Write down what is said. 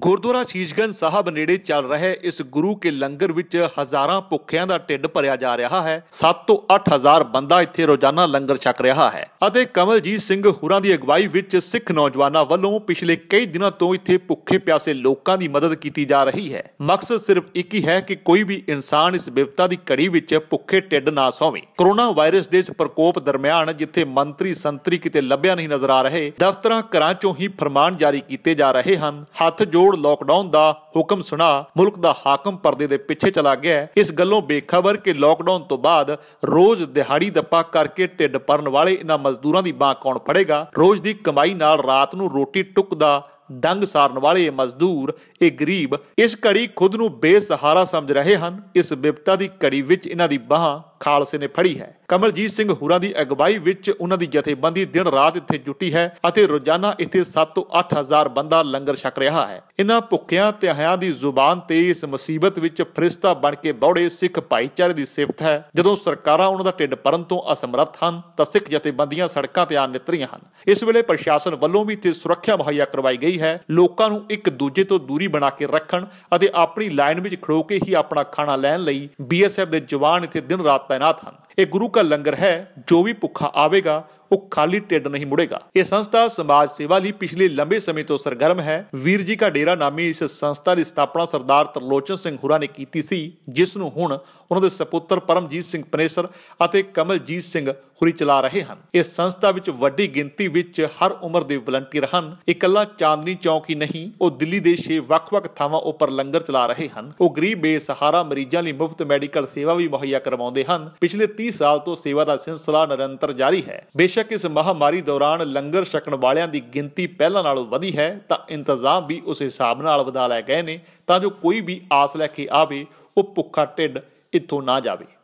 ਗੁਰਦੁਆਰਾ ਸ਼ੀਸ਼ਗੰਜ ਸਾਹਿਬ ਨੇੜੇ ਚੱਲ ਰਹੇ ਇਸ ਗੁਰੂ ਕੇ ਲੰਗਰ ਵਿੱਚ ਹਜ਼ਾਰਾਂ ਭੁੱਖਿਆਂ ਦਾ ਢਿੱਡ ਭਰਿਆ ਜਾ ਰਿਹਾ ਹੈ 7 ਤੋਂ 8000 ਬੰਦਾ ਇੱਥੇ ਰੋਜ਼ਾਨਾ ਲੰਗਰ ਛਕ ਰਿਹਾ ਹੈ ਅਤੇ ਕਮਲਜੀਤ ਸਿੰਘ ਹੁਰਾਂ ਦੀ ਅਗਵਾਈ ਵਿੱਚ ਸਿੱਖ ਨੌਜਵਾਨਾਂ ਵੱਲੋਂ ਪਿਛਲੇ ਕਈ ਦਿਨਾਂ ਤੋਂ ਇੱਥੇ ਭੁੱਖੇ ਪਿਆਸੇ ਲੋਕਾਂ ਦੀ ਮਦਦ ਕੀਤੀ ਜਾ ਰਹੀ ਹੈ ਮਕਸਦ ਸਿਰਫ ਇੱਕ ਹੀ ਹੈ ਕਿ ਕੋਈ ਵੀ ਇਨਸਾਨ ਇਸ ਵਿਪਤਾ ਦੀ ਘੜੀ ਵਿੱਚ ਭੁੱਖੇ ਢਿੱਡ ਨਾ ਸੌਵੇ ਕਰੋਨਾ ਵਾਇਰਸ ਦੇ ਇਸ ਪ੍ਰਕੋਪ ਦਰਮਿਆਨ ਜਿੱਥੇ ਮੰਤਰੀ ਸੰਤਰੀ ਕਿਤੇ ਲੱਭਿਆ ਨਹੀਂ ਨਜ਼ਰ ਆ ਰਹੇ ਦਫ਼ਤਰਾਂ ਘਰਾਂ ਚੋਂ ਹੀ ਫਰਮਾਨ ਜਾਰੀ ਕੀਤੇ ਜਾ ਰਹੇ ਹਨ ਹੱਥ ਜੋੜ ਲਾਕਡਾਊਨ ਦਾ ਹੁਕਮ ਸੁਣਾ ਮੁਲਕ ਦਾ ਹਾਕਮ ਪਰਦੇ ਦੇ ਪਿੱਛੇ ਚਲਾ ਗਿਆ ਇਸ ਗੱਲੋਂ ਬੇਖਬਰ ਕਿ ਲਾਕਡਾਊਨ ਤੋਂ ਬਾਅਦ ਰੋਜ਼ ਦਿਹਾੜੀ ਦੱਪਾ ਕਰਕੇ ਢਿੱਡ ਭਰਨ ਵਾਲੇ ਇਹਨਾਂ ਮਜ਼ਦੂਰਾਂ ਦੀ ਬਾਹ ਕੌਣ ਫੜੇਗਾ ਰੋਜ਼ ਦੀ ਕਮਾਈ ਨਾਲ ਰਾਤ ਨੂੰ ਰੋਟੀ ਟੁੱਕਦਾ ਡੰਗ ਸਾਰਨ ਵਾਲੇ ਇਹ ਮਜ਼ਦੂਰ ਇਹ ਗਰੀਬ ਇਸ ਘੜੀ ਖੁਦ ਨੂੰ ਬੇਸਹਾਰਾ ਸਮਝ ਰਹੇ ਹਨ ਇਸ ਵਿਪਤਾ ਦੀ ਘੜੀ ਵਿੱਚ ਇਹਨਾਂ ਦੀ ਬਾਹ ਖਾਲਸੇ ਨੇ ਫੜੀ ਹੈ ਕਮਲਜੀਤ ਸਿੰਘ ਹੁਰਾਂ ਦੀ ਅਗਵਾਈ ਵਿੱਚ ਉਹਨਾਂ ਦੀ ਜਥੇਬੰਦੀ ਦਿਨ ਰਾਤ ਇੱਥੇ ਜੁਟੀ ਹੈ ਅਤੇ ਰੋਜ਼ਾਨਾ ਇੱਥੇ 7 ਤੋਂ 8000 ਬੰਦਾ ਲੰਗਰ ਛਕ ਰਿਹਾ ਹੈ ਇਹਨਾਂ ਭੁੱਖਿਆਂ ਤਿਆਹਿਆਂ ਦੀ ਜ਼ੁਬਾਨ ਤੇ ਇਸ ਮੁਸੀਬਤ ਵਿੱਚ ਫਰਿਸ਼ਤਾ ਬਣ ਕੇ ਬੌੜੇ ਸਿੱਖ ਭਾਈਚਾਰੇ ਦੀ ਸਿਫਤ ਹੈ ਜਦੋਂ ਸਰਕਾਰਾਂ ਉਹਨਾਂ ਦਾ ਢਿੱਡ ਭਰਨ ਤੋਂ ਅਸਮਰੱਥ ਹਨ ਤਾਂ ਸਿੱਖ ਜਥੇਬੰਦੀਆਂ ਸੜਕਾਂ ਤੇ ਆ ਨਿਤਰੀਆਂ ਹਨ ਇਸ ਵੇਲੇ ਪ੍ਰਸ਼ਾਸਨ ਵੱਲੋਂ ਵੀ ਤੇ ਸੁਰੱਖਿਆ ਮੁਹੱਈਆ ਕਰਵਾਈ ਗਈ ਹੈ ਲੋਕਾਂ ਨੂੰ ਇੱਕ ਦੂਜੇ ਤੋਂ ਦੂਰੀ ਬਣਾ ਕੇ ਰੱਖਣ ਅਤੇ ਆਪਣੀ ਲਾਈਨ ਵਿੱਚ ਖੜੋ ਕੇ ਹੀ ਆਪਣਾ ਖਾਣਾ ਲੈਣ ਲਈ ਬੀਐਸਐਫ ਦੇ ਜਵਾਨ ਇੱਥੇ ਦਿਨ ਰਾਤ तैनात ਹਨ ਇਹ ਗੁਰੂ ਦਾ ਲੰਗਰ ਹੈ ਜੋ ਵੀ ਭੁੱਖਾ ਆਵੇਗਾ ਉਹ ਖਾਲੀ ਢਿੱਡ ਨਹੀਂ ਮੁੜੇਗਾ ਇਹ ਸੰਸਥਾ ਸਮਾਜ ਸੇਵਾ ਲਈ ਪਿਛਲੇ ਲੰਬੇ ਸਮੇਂ ਤੋਂ ਸਰਗਰਮ ਹੈ ਵੀਰ ਜੀ ਦਾ ਡੇਰਾ ਨਾਮੀ ਇਸ ਸੰਸਥਾ ਦੀ ਸਥਾਪਨਾ ਸਰਦਾਰ ਤਰਲੋਚਨ ਸਿੰਘ ਹੁਰਾ ਨੇ ਕੀਤੀ ਸੀ ਜਿਸ ਨੂੰ ਹੁਣ ਉਹਨਾਂ ਦੇ ਸੁਪੁੱਤਰ ਪਰਮਜੀਤ ਸਿੰਘ ਪਨੇਸਰ ਅਤੇ ਕਮਲਜੀਤ ਸਿੰਘ ਹੁਰੀ ਚਲਾ ਰਹੇ ਹਨ ਇਸ ਸੰਸਥਾ ਵਿੱਚ ਵੱਡੀ ਗਿਣਤੀ ਵਿੱਚ ਹਰ ਉਮਰ ਦੇ ਵਲੰਟੀਅਰ ਹਨ ਇਕੱਲਾ ਚਾਂਦਨੀ ਚੌਕ ਹੀ ਨਹੀਂ ਉਹ ਦਿੱਲੀ ਦੇ ਛੇ ਵੱਖ-ਵੱਖ ਥਾਵਾਂ ਉੱਪਰ ਲੰਗਰ ਚਲਾ ਰਹੇ ਹਨ ਉਹ ਗਰੀਬ ਬੇਸਹਾਰਾ ਮਰੀਜ਼ਾਂ ਲਈ ਮੁਫਤ ਮੈਡੀਕਲ ਸੇਵਾ ਵੀ ਮੁਹੱਈਆ ਕਰਵਾਉਂਦੇ ਹਨ ਹਨ ਪਿਛਲੇ 30 ਸਾਲ ਤੋਂ ਸੇਵਾ ਦਾ ਸਿਲਸਿਲਾ ਨਿਰੰਤਰ ਜਾਰੀ ਹੈ ਬੇਸ਼ੱਕ ਇਸ ਮਹਾਮਾਰੀ ਦੌਰਾਨ ਲੰਗਰ ਛਕਣ ਵਾਲਿਆਂ ਦੀ ਗਿਣਤੀ ਪਹਿਲਾਂ ਨਾਲੋਂ ਵਧੀ ਹੈ ਤਾਂ ਇੰਤਜ਼ਾਮ ਵੀ ਉਸ ਹਿਸਾਬ ਨਾਲ ਵਧਾ ਲਏ ਗਏ ਨੇ ਤਾਂ ਜੋ ਕੋਈ ਵੀ ਆਸ ਲੈ ਕੇ ਆਵੇ ਉਹ ਭੁੱਖਾ ਢਿੱਡ ਇੱਥੋਂ ਨਾ ਜਾਵੇ